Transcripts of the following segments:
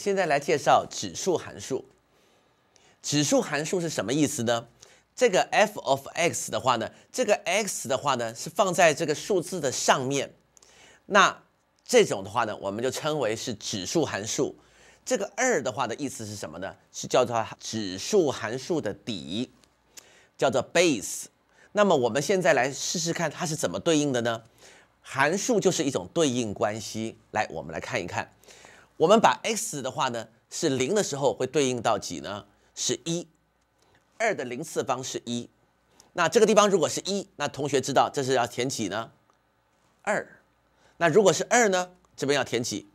现在来介绍指数函数。指数函数是什么意思呢？这个 f of x 的话呢，这个 x 的话呢，是放在这个数字的上面。那这种的话呢，我们就称为是指数函数。这个二的话的意思是什么呢？是叫做指数函数的底，叫做 base。那么我们现在来试试看它是怎么对应的呢？函数就是一种对应关系。来，我们来看一看。我们把 x 的话呢，是零的时候会对应到几呢？是一，二的零次方是一。那这个地方如果是一，那同学知道这是要填几呢？二。那如果是二呢，这边要填几？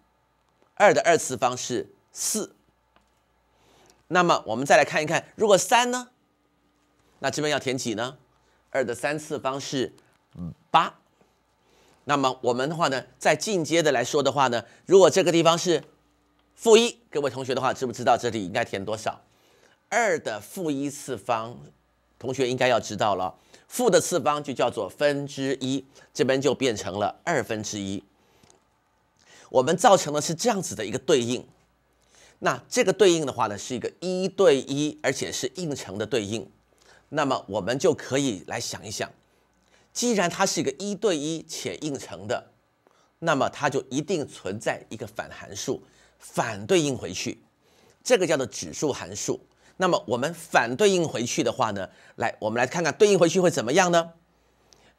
二的二次方是四。那么我们再来看一看，如果三呢，那这边要填几呢？二的三次方是八。那么我们的话呢，再进阶的来说的话呢，如果这个地方是。负一，各位同学的话，知不知道这里应该填多少？二的负一次方，同学应该要知道了。负的次方就叫做分之一，这边就变成了二分之一。我们造成的是这样子的一个对应。那这个对应的话呢，是一个一对一，而且是应成的对应。那么我们就可以来想一想，既然它是一个一对一且应成的，那么它就一定存在一个反函数。反对应回去，这个叫做指数函数。那么我们反对应回去的话呢？来，我们来看看对应回去会怎么样呢？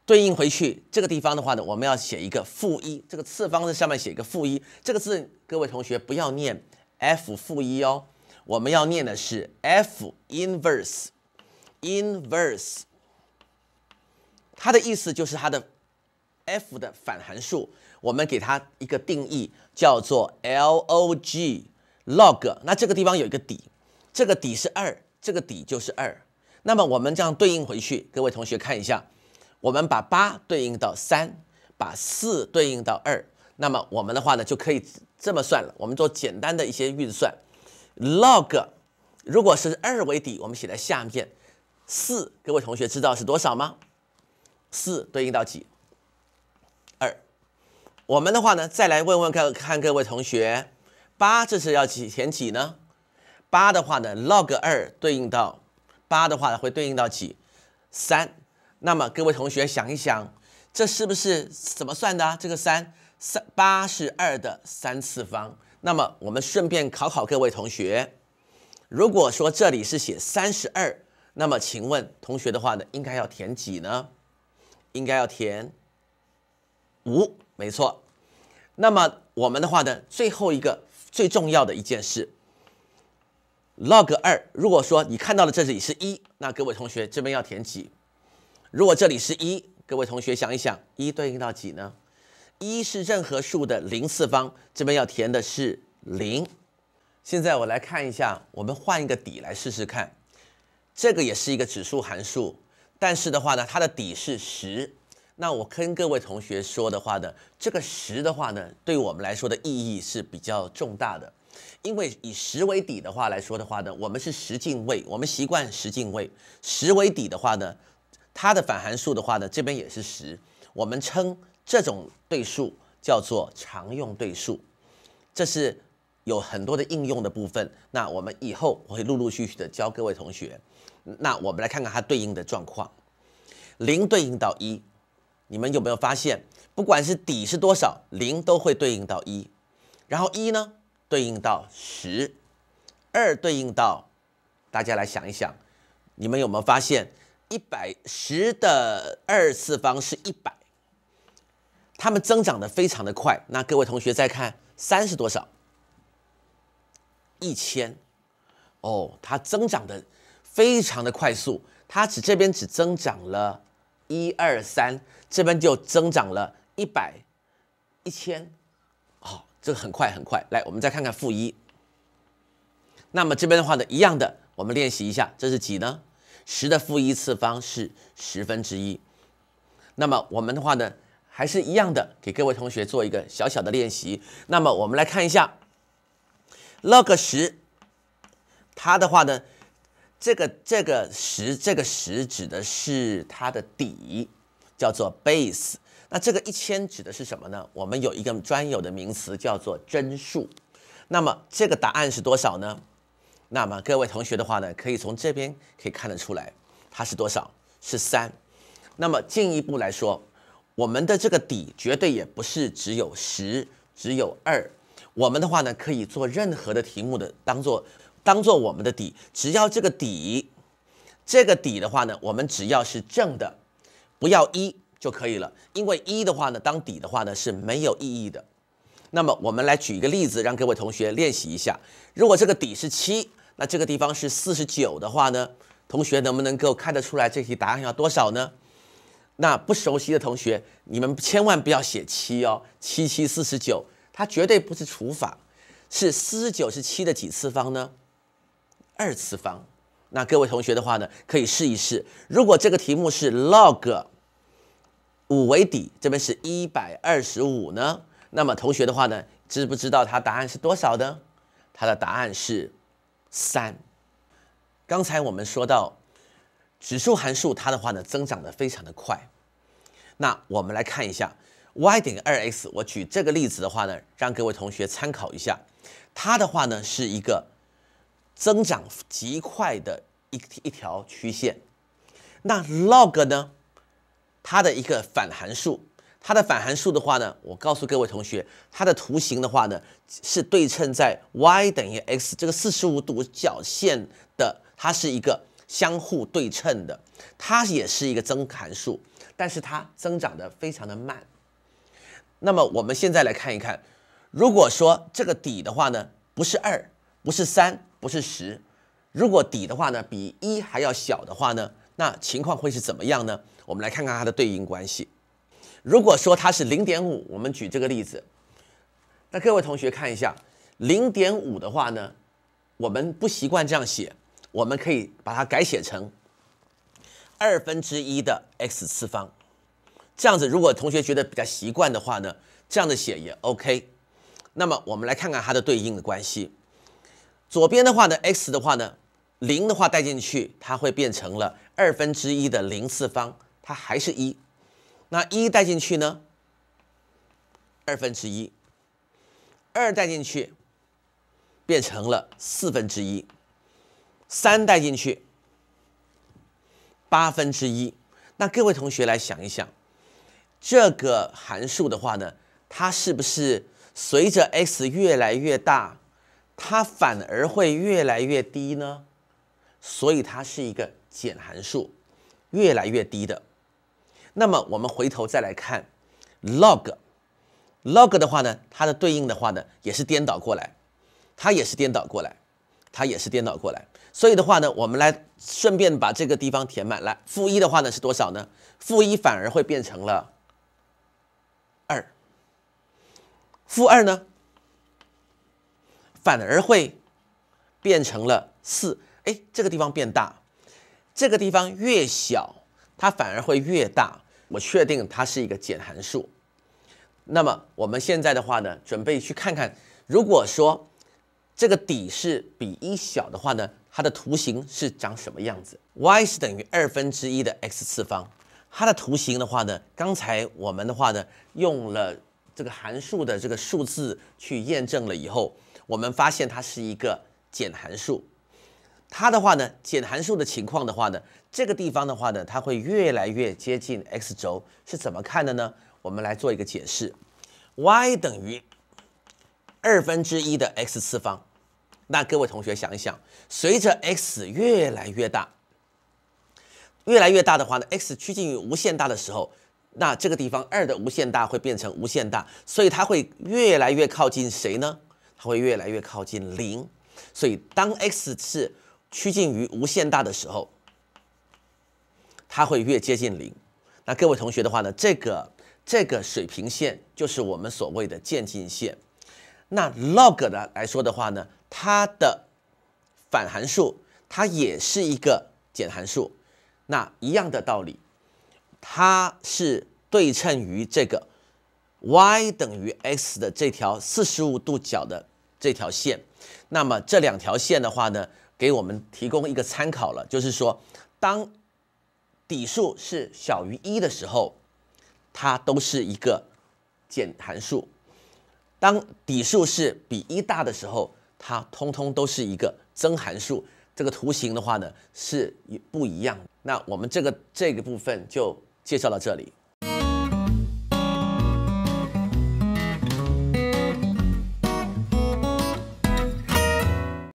对应回去这个地方的话呢，我们要写一个负一，这个次方的上面写一个负一。这个字，各位同学不要念 f 负一哦，我们要念的是 f inverse，inverse，它的意思就是它的。f 的反函数，我们给它一个定义，叫做 log log。那这个地方有一个底，这个底是二，这个底就是二。那么我们这样对应回去，各位同学看一下，我们把八对应到三，把四对应到二。那么我们的话呢，就可以这么算了。我们做简单的一些运算，log 如果是二为底，我们写在下面。四，各位同学知道是多少吗？四对应到几？我们的话呢，再来问问各看各位同学，八这是要几填几呢？八的话呢，log 二对应到八的话呢，会对应到几？三。那么各位同学想一想，这是不是怎么算的？这个三三八是二的三次方。那么我们顺便考考各位同学，如果说这里是写三十二，那么请问同学的话呢，应该要填几呢？应该要填五。没错，那么我们的话呢，最后一个最重要的一件事，log 二。如果说你看到的这里是一，那各位同学这边要填几？如果这里是一，各位同学想一想，一对应到几呢？一是任何数的零次方，这边要填的是零。现在我来看一下，我们换一个底来试试看，这个也是一个指数函数，但是的话呢，它的底是十。那我跟各位同学说的话呢，这个十的话呢，对我们来说的意义是比较重大的，因为以十为底的话来说的话呢，我们是十进位，我们习惯十进位，十为底的话呢，它的反函数的话呢，这边也是十，我们称这种对数叫做常用对数，这是有很多的应用的部分。那我们以后会陆陆续续的教各位同学。那我们来看看它对应的状况，零对应到一。你们有没有发现，不管是底是多少，零都会对应到一，然后一呢对应到十二，对应到大家来想一想，你们有没有发现一百十的二次方是一百，它们增长的非常的快。那各位同学再看三是多少？一千，哦，它增长的非常的快速，它只这边只增长了一二三。这边就增长了一百一千，好，这个很快很快。来，我们再看看负一。那么这边的话呢，一样的，我们练习一下，这是几呢？十的负一次方是十分之一。那么我们的话呢，还是一样的，给各位同学做一个小小的练习。那么我们来看一下，log 十，它的话呢，这个这个十这个十指的是它的底。叫做 base，那这个一千指的是什么呢？我们有一个专有的名词叫做帧数。那么这个答案是多少呢？那么各位同学的话呢，可以从这边可以看得出来，它是多少？是三。那么进一步来说，我们的这个底绝对也不是只有十，只有二。我们的话呢，可以做任何的题目的当做当做我们的底，只要这个底这个底的话呢，我们只要是正的。不要一就可以了，因为一的话呢，当底的话呢是没有意义的。那么我们来举一个例子，让各位同学练习一下。如果这个底是七，那这个地方是四十九的话呢，同学能不能够看得出来这题答案要多少呢？那不熟悉的同学，你们千万不要写七哦，七七四十九，它绝对不是除法，是四十九是七的几次方呢？二次方。那各位同学的话呢，可以试一试。如果这个题目是 log 五为底，这边是一百二十五呢，那么同学的话呢，知不知道它答案是多少呢？它的答案是三。刚才我们说到指数函数，它的话呢增长的非常的快。那我们来看一下 y 等于二 x，我举这个例子的话呢，让各位同学参考一下，它的话呢是一个。增长极快的一一条曲线，那 log 呢？它的一个反函数，它的反函数的话呢，我告诉各位同学，它的图形的话呢，是对称在 y 等于 x 这个四十五度角线的，它是一个相互对称的，它也是一个增函数，但是它增长的非常的慢。那么我们现在来看一看，如果说这个底的话呢，不是二。不是三，不是十，如果底的话呢，比一还要小的话呢，那情况会是怎么样呢？我们来看看它的对应关系。如果说它是零点五，我们举这个例子，那各位同学看一下，零点五的话呢，我们不习惯这样写，我们可以把它改写成二分之一的 x 次方。这样子，如果同学觉得比较习惯的话呢，这样的写也 OK。那么我们来看看它的对应的关系。左边的话呢，x 的话呢，零的话带进去，它会变成了二分之一的零次方，它还是一。那一带进去呢，二分之一；二带进去变成了四分之一；三带进去八分之一。那各位同学来想一想，这个函数的话呢，它是不是随着 x 越来越大？它反而会越来越低呢，所以它是一个减函数，越来越低的。那么我们回头再来看 log log 的话呢，它的对应的话呢也是颠倒过来，它也是颠倒过来，它也是颠倒过来。所以的话呢，我们来顺便把这个地方填满。来，负一的话呢是多少呢？负一反而会变成了二，负二呢？反而会变成了四，哎，这个地方变大，这个地方越小，它反而会越大。我确定它是一个减函数。那么我们现在的话呢，准备去看看，如果说这个底是比一小的话呢，它的图形是长什么样子？y 是等于二分之一的 x 次方，它的图形的话呢，刚才我们的话呢，用了这个函数的这个数字去验证了以后。我们发现它是一个减函数，它的话呢，减函数的情况的话呢，这个地方的话呢，它会越来越接近 x 轴，是怎么看的呢？我们来做一个解释，y 等于二分之一的 x 次方，那各位同学想一想，随着 x 越来越大，越来越大的话呢，x 趋近于无限大的时候，那这个地方二的无限大会变成无限大，所以它会越来越靠近谁呢？会越来越靠近零，所以当 x 是趋近于无限大的时候，它会越接近零。那各位同学的话呢，这个这个水平线就是我们所谓的渐进线。那 log 的来说的话呢，它的反函数它也是一个减函数。那一样的道理，它是对称于这个 y 等于 x 的这条四十五度角的。这条线，那么这两条线的话呢，给我们提供一个参考了，就是说，当底数是小于一的时候，它都是一个减函数；当底数是比一大的时候，它通通都是一个增函数。这个图形的话呢，是不不一样。那我们这个这个部分就介绍到这里。